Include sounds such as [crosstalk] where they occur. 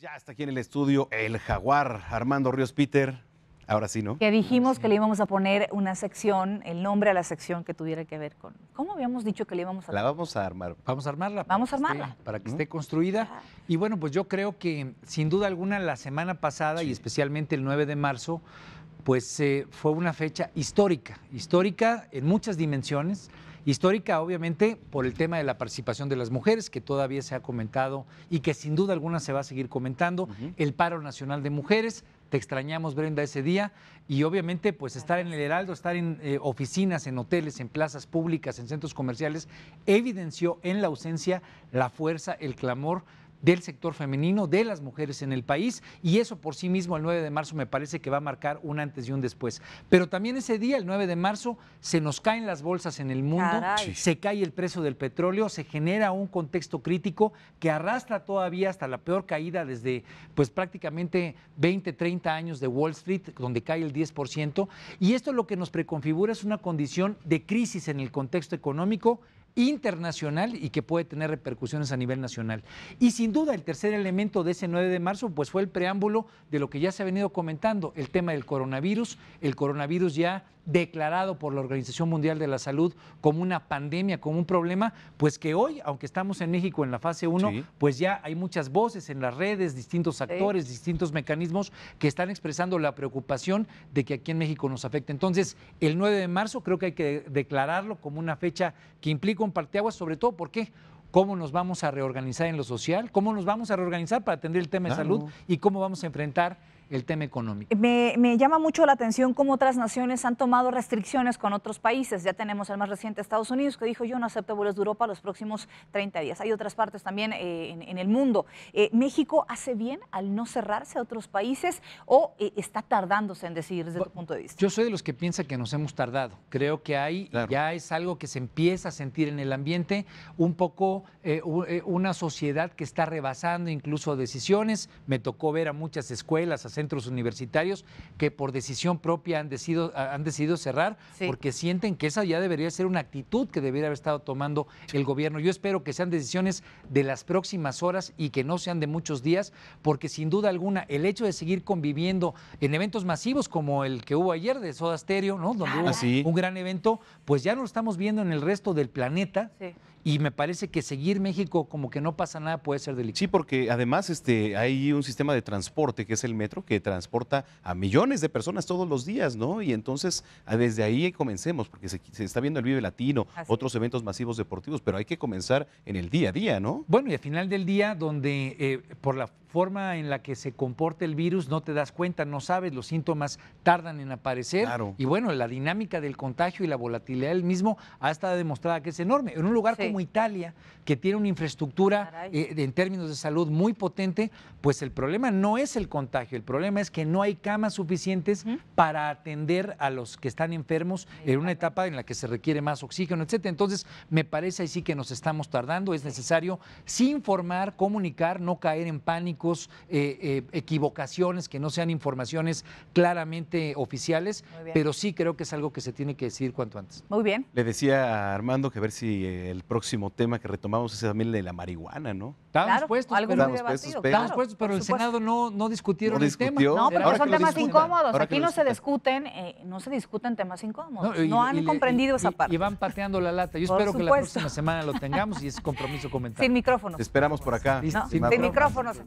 Ya está aquí en el estudio el jaguar Armando Ríos Peter. Ahora sí, ¿no? Que dijimos que le íbamos a poner una sección, el nombre a la sección que tuviera que ver con. ¿Cómo habíamos dicho que le íbamos a La vamos a armar. Vamos a armarla. Vamos a armarla. para que esté construida. Y bueno, pues yo creo que sin duda alguna la semana pasada y especialmente el 9 de marzo, pues eh, fue una fecha histórica. Histórica en muchas dimensiones. Histórica, obviamente, por el tema de la participación de las mujeres, que todavía se ha comentado y que sin duda alguna se va a seguir comentando. El paro nacional de mujeres, te extrañamos, Brenda, ese día. Y obviamente, pues estar en el Heraldo, estar en eh, oficinas, en hoteles, en plazas públicas, en centros comerciales, evidenció en la ausencia la fuerza, el clamor del sector femenino, de las mujeres en el país, y eso por sí mismo el 9 de marzo me parece que va a marcar un antes y un después. Pero también ese día, el 9 de marzo, se nos caen las bolsas en el mundo, se cae el precio del petróleo, se genera un contexto crítico que arrastra todavía hasta la peor caída desde pues prácticamente 20, 30 años de Wall Street, donde cae el 10%, y esto lo que nos preconfigura es una condición de crisis en el contexto económico internacional y que puede tener repercusiones a nivel nacional. Y sin duda el tercer elemento de ese 9 de marzo pues fue el preámbulo de lo que ya se ha venido comentando, el tema del coronavirus. El coronavirus ya declarado por la Organización Mundial de la Salud como una pandemia, como un problema, pues que hoy, aunque estamos en México en la fase 1, pues ya hay muchas voces en las redes, distintos actores, distintos mecanismos que están expresando la preocupación de que aquí en México nos afecte. Entonces, el 9 de marzo creo que hay que declararlo como una fecha que implica un parteaguas, sobre todo porque cómo nos vamos a reorganizar en lo social, cómo nos vamos a reorganizar para atender el tema de salud y cómo vamos a enfrentar el tema económico. Me, llama mucho la atención cómo otras naciones han tomado restricciones con otros países. Ya tenemos el más reciente Estados Unidos que dijo yo no acepto vuelos de Europa los próximos 30 días. Hay otras partes también eh, en, el mundo. Eh, ¿México hace bien al no cerrarse a otros países o eh, está tardándose en decidir desde tu punto de vista? Yo soy de los que piensa que nos hemos tardado. Creo que hay, ya es algo que se empieza a sentir en el ambiente, un poco una sociedad que está rebasando incluso decisiones. Me tocó ver a muchas escuelas hacer centros universitarios que por decisión propia han decidido, ah, han decidido cerrar porque sienten que esa ya debería ser una actitud que debería haber estado tomando el gobierno. Yo espero que sean decisiones de las próximas horas y que no sean de muchos días, porque sin duda alguna el hecho de seguir conviviendo en eventos masivos como el que hubo ayer de Soda Stereo, ¿no? donde ah, hubo un gran evento, pues ya no lo estamos viendo en el resto del planeta. Sí y me parece que seguir México como que no pasa nada puede ser delicado. Sí, porque además este, hay un sistema de transporte que es el metro que transporta a millones de personas todos los días, ¿no? Y entonces ah, desde ahí comencemos, porque se, está viendo el Vive Latino, otros eventos masivos deportivos, pero hay que comenzar en el día a día, ¿no? Bueno, y al final del día, donde eh, por la forma en la que se comporta el virus, no te das cuenta, no sabes, los síntomas tardan en aparecer. Y bueno, la dinámica del contagio y la volatilidad del mismo ha estado demostrada que es enorme. En un lugar como Italia, que tiene una infraestructura eh, en términos de salud muy potente, pues el problema no es el contagio, el problema es que no hay camas suficientes para atender a los que están enfermos en una etapa en la que se requiere más oxígeno, etcétera. Entonces, me parece ahí sí que nos estamos tardando, es necesario sí informar, comunicar, no caer en pánicos, eh, eh, equivocaciones que no sean informaciones claramente oficiales, pero sí creo que es algo que se tiene que decir cuanto antes. Muy bien. Le decía a Armando que a ver si el próximo próximo tema que retomamos es también el de la marihuana, ¿no? puestos, pero, el Senado no, no discutieron el tema. No, porque son temas incómodos. Aquí no se discuten, eh, no se discuten temas incómodos. No, han comprendido esa parte. Y van pateando la lata. Yo espero que la próxima semana lo tengamos y es compromiso [laughs] comentado. Sin micrófonos. Te esperamos por acá. Sin, sin, micrófonos.